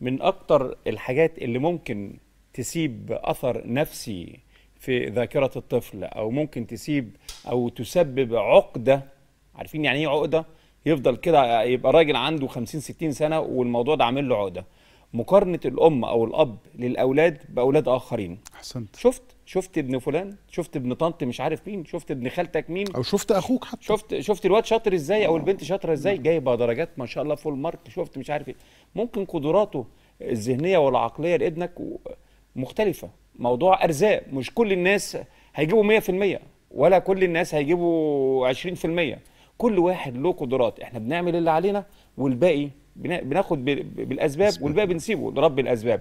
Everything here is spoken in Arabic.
من اكتر الحاجات اللي ممكن تسيب اثر نفسي في ذاكره الطفل او ممكن تسيب او تسبب عقده عارفين يعني ايه عقده يفضل كده يبقى راجل عنده 50 60 سنه والموضوع ده عامل له عقده مقارنه الام او الاب للاولاد باولاد اخرين احسنت شفت شفت ابن فلان شفت ابن طنط مش عارف مين شفت ابن خالتك مين او شفت اخوك حتى شفت شفت الواد شاطر ازاي او البنت شاطره ازاي جايبه درجات ما شاء الله فول مارك شفت مش عارف ايه ممكن قدراته الذهنيه والعقليه لابنك مختلفه موضوع ارزاق مش كل الناس هيجيبوا 100% ولا كل الناس هيجيبوا 20% كل واحد له قدرات احنا بنعمل اللي علينا والباقي بناخد بالاسباب والباقي بنسيبه لرب الاسباب